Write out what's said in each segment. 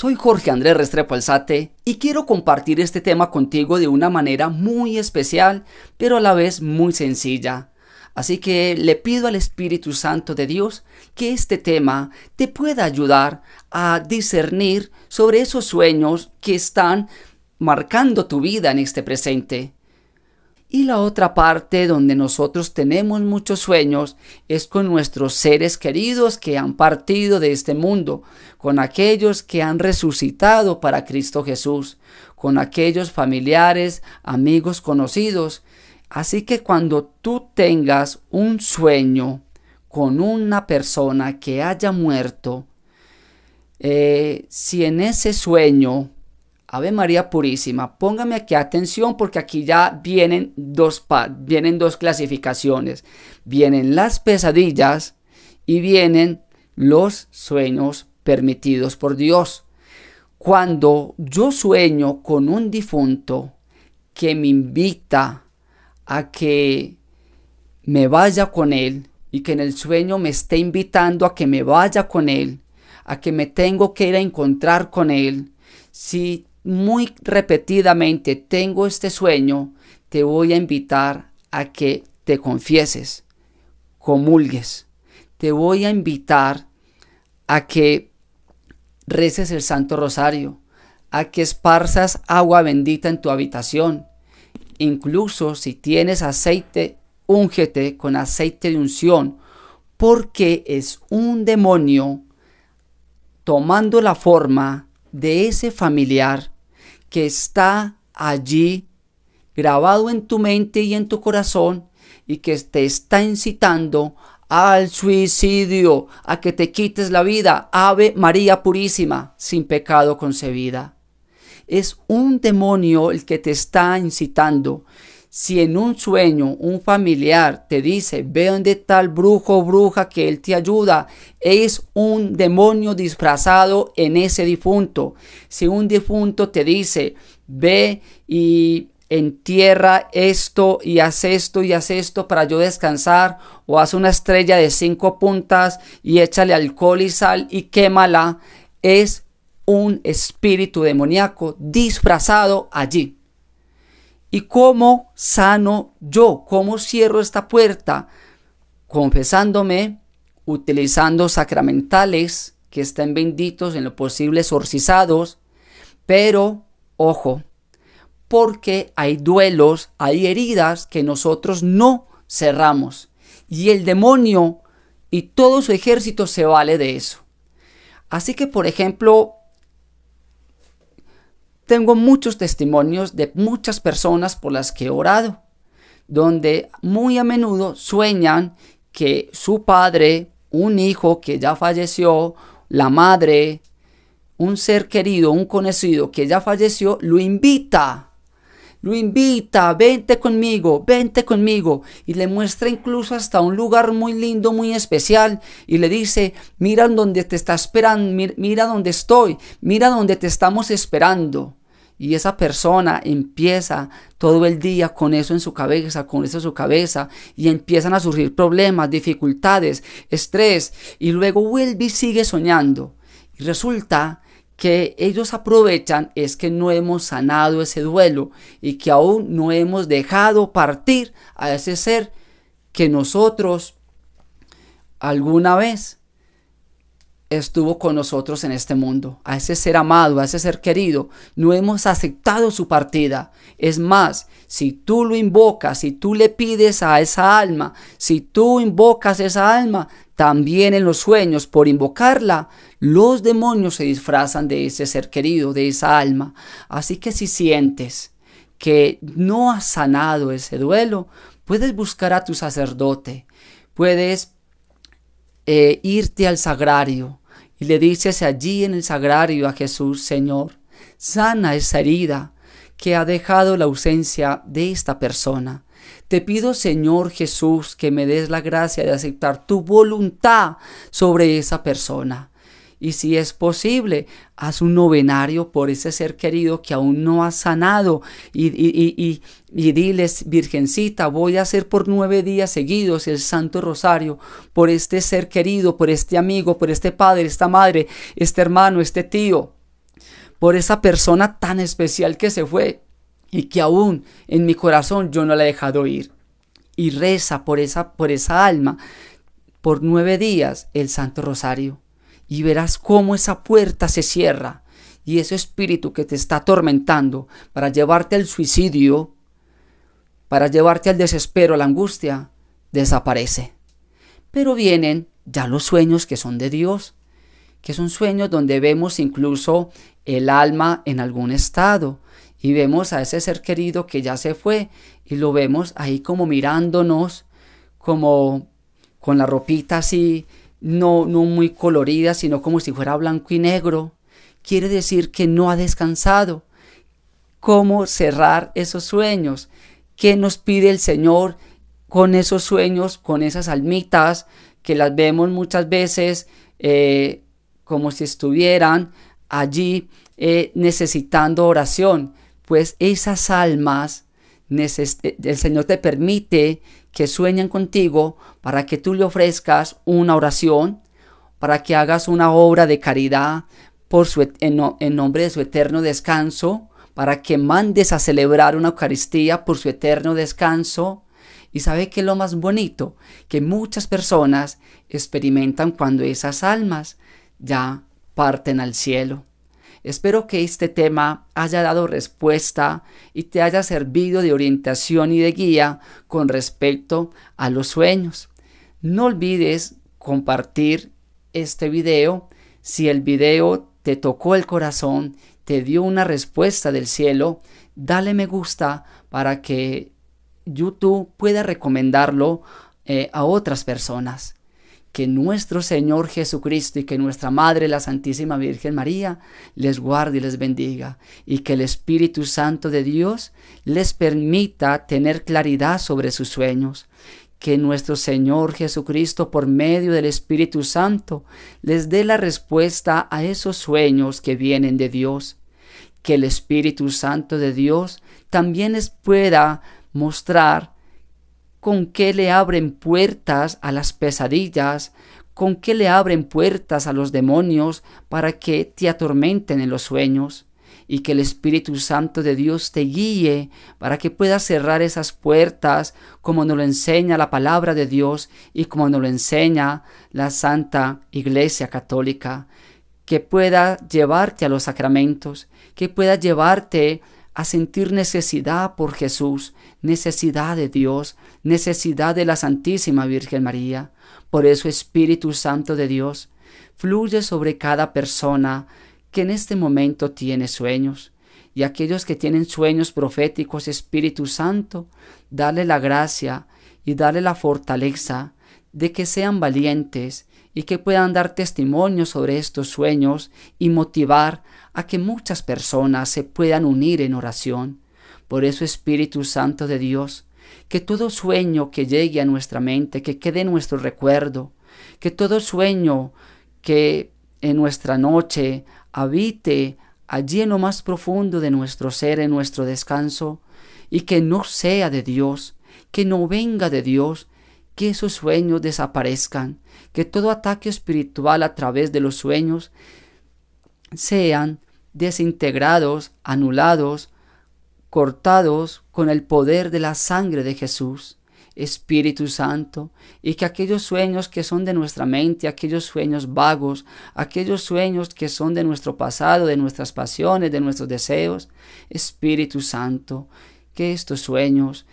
Soy Jorge Andrés Restrepo Alzate y quiero compartir este tema contigo de una manera muy especial, pero a la vez muy sencilla. Así que le pido al Espíritu Santo de Dios que este tema te pueda ayudar a discernir sobre esos sueños que están marcando tu vida en este presente. Y la otra parte donde nosotros tenemos muchos sueños es con nuestros seres queridos que han partido de este mundo, con aquellos que han resucitado para Cristo Jesús, con aquellos familiares, amigos, conocidos. Así que cuando tú tengas un sueño con una persona que haya muerto, eh, si en ese sueño Ave María Purísima, póngame aquí atención porque aquí ya vienen dos, vienen dos clasificaciones. Vienen las pesadillas y vienen los sueños permitidos por Dios. Cuando yo sueño con un difunto que me invita a que me vaya con él y que en el sueño me esté invitando a que me vaya con él, a que me tengo que ir a encontrar con él, si muy repetidamente tengo este sueño, te voy a invitar a que te confieses, comulgues. Te voy a invitar a que reces el Santo Rosario, a que esparzas agua bendita en tu habitación. Incluso si tienes aceite, úngete con aceite de unción, porque es un demonio tomando la forma de ese familiar que está allí grabado en tu mente y en tu corazón y que te está incitando al suicidio, a que te quites la vida, Ave María Purísima, sin pecado concebida. Es un demonio el que te está incitando si en un sueño un familiar te dice, ve donde tal brujo o bruja que él te ayuda, es un demonio disfrazado en ese difunto. Si un difunto te dice, ve y entierra esto y haz esto y haz esto para yo descansar, o haz una estrella de cinco puntas y échale alcohol y sal y quémala, es un espíritu demoníaco disfrazado allí. ¿Y cómo sano yo? ¿Cómo cierro esta puerta? Confesándome, utilizando sacramentales que estén benditos, en lo posible exorcizados, pero ojo, porque hay duelos, hay heridas que nosotros no cerramos. Y el demonio y todo su ejército se vale de eso. Así que, por ejemplo, tengo muchos testimonios de muchas personas por las que he orado, donde muy a menudo sueñan que su padre, un hijo que ya falleció, la madre, un ser querido, un conocido que ya falleció, lo invita. Lo invita, vente conmigo, vente conmigo. Y le muestra incluso hasta un lugar muy lindo, muy especial. Y le dice, mira donde te está esperando, mira donde estoy, mira donde te estamos esperando y esa persona empieza todo el día con eso en su cabeza, con eso en su cabeza, y empiezan a surgir problemas, dificultades, estrés, y luego vuelve sigue soñando. Y resulta que ellos aprovechan es que no hemos sanado ese duelo y que aún no hemos dejado partir a ese ser que nosotros alguna vez estuvo con nosotros en este mundo, a ese ser amado, a ese ser querido. No hemos aceptado su partida. Es más, si tú lo invocas, si tú le pides a esa alma, si tú invocas esa alma, también en los sueños, por invocarla, los demonios se disfrazan de ese ser querido, de esa alma. Así que si sientes que no has sanado ese duelo, puedes buscar a tu sacerdote, puedes eh, irte al sagrario y le dices allí en el sagrario a Jesús, Señor, sana esa herida que ha dejado la ausencia de esta persona. Te pido, Señor Jesús, que me des la gracia de aceptar tu voluntad sobre esa persona y si es posible, haz un novenario por ese ser querido que aún no ha sanado y, diles, Virgencita, voy a hacer por nueve días seguidos el Santo Rosario por este ser querido, por este amigo, por este padre, esta madre, este hermano, este tío, por esa persona tan especial que se fue y que aún en mi corazón yo no la he dejado ir. Y reza por esa, por esa alma por nueve días el Santo Rosario y verás cómo esa puerta se cierra y ese espíritu que te está atormentando para llevarte al suicidio, para llevarte al desespero, a la angustia, desaparece. Pero vienen ya los sueños que son de Dios, que son sueños donde vemos incluso el alma en algún estado y vemos a ese ser querido que ya se fue y lo vemos ahí como mirándonos, como con la ropita así no, no muy colorida, sino como si fuera blanco y negro, quiere decir que no ha descansado. ¿Cómo cerrar esos sueños? ¿Qué nos pide el Señor con esos sueños, con esas almitas que las vemos muchas veces eh, como si estuvieran allí eh, necesitando oración? Pues esas almas, el Señor te permite que sueñan contigo para que tú le ofrezcas una oración, para que hagas una obra de caridad por en, nombre de su eterno descanso, para que mandes a celebrar una Eucaristía por su eterno descanso. Y sabe que lo más bonito que muchas personas experimentan cuando esas almas ya parten al cielo. Espero que este tema haya dado respuesta y te haya servido de orientación y de guía con respecto a los sueños. No olvides compartir este video si el video te tocó el corazón, te dio una respuesta del cielo, dale me gusta para que YouTube pueda recomendarlo eh, a otras personas que nuestro Señor Jesucristo y que nuestra Madre, la Santísima Virgen María, les guarde y les bendiga, y que el Espíritu Santo de Dios les permita tener claridad sobre sus sueños. Que nuestro Señor Jesucristo, por medio del Espíritu Santo, les dé la respuesta a esos sueños que vienen de Dios. Que el Espíritu Santo de Dios también les pueda mostrar con qué le abren puertas a las pesadillas, con qué le abren puertas a los demonios para que te atormenten en los sueños y que el Espíritu Santo de Dios te guíe para que puedas cerrar esas puertas como nos lo enseña la palabra de Dios y como nos lo enseña la Santa Iglesia Católica, que pueda llevarte a los sacramentos, que pueda llevarte a a sentir necesidad por Jesús, necesidad de Dios, necesidad de la Santísima Virgen María. Por eso Espíritu Santo de Dios fluye sobre cada persona que en este momento tiene sueños. Y aquellos que tienen sueños proféticos, Espíritu Santo, dale la gracia y dale la fortaleza de que sean valientes y que puedan dar testimonio sobre estos sueños y motivar a que muchas personas se puedan unir en oración. Por eso Espíritu Santo de Dios, que todo sueño que llegue a nuestra mente, que quede en nuestro recuerdo, que todo sueño que en nuestra noche habite allí en lo más profundo de nuestro ser, en nuestro descanso, y que no sea de Dios, que no venga de Dios, que esos sueños desaparezcan, que todo ataque espiritual a través de los sueños sean desintegrados, anulados, cortados con el poder de la sangre de Jesús, Espíritu Santo, y que aquellos sueños que son de nuestra mente, aquellos sueños vagos, aquellos sueños que son de nuestro pasado, de nuestras pasiones, de nuestros deseos, Espíritu Santo, que estos sueños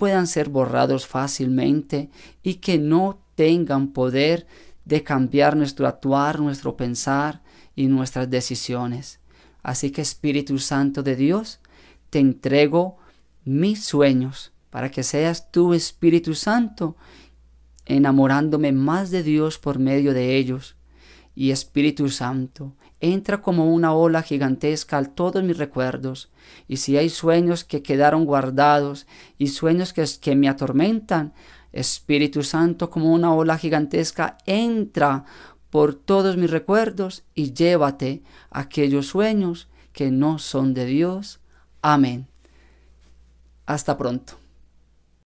puedan ser borrados fácilmente y que no tengan poder de cambiar nuestro actuar, nuestro pensar y nuestras decisiones. Así que Espíritu Santo de Dios, te entrego mis sueños para que seas tú Espíritu Santo enamorándome más de Dios por medio de ellos. Y Espíritu Santo, entra como una ola gigantesca a todos mis recuerdos, y si hay sueños que quedaron guardados y sueños que, que me atormentan, Espíritu Santo como una ola gigantesca entra por todos mis recuerdos y llévate aquellos sueños que no son de Dios. Amén. Hasta pronto.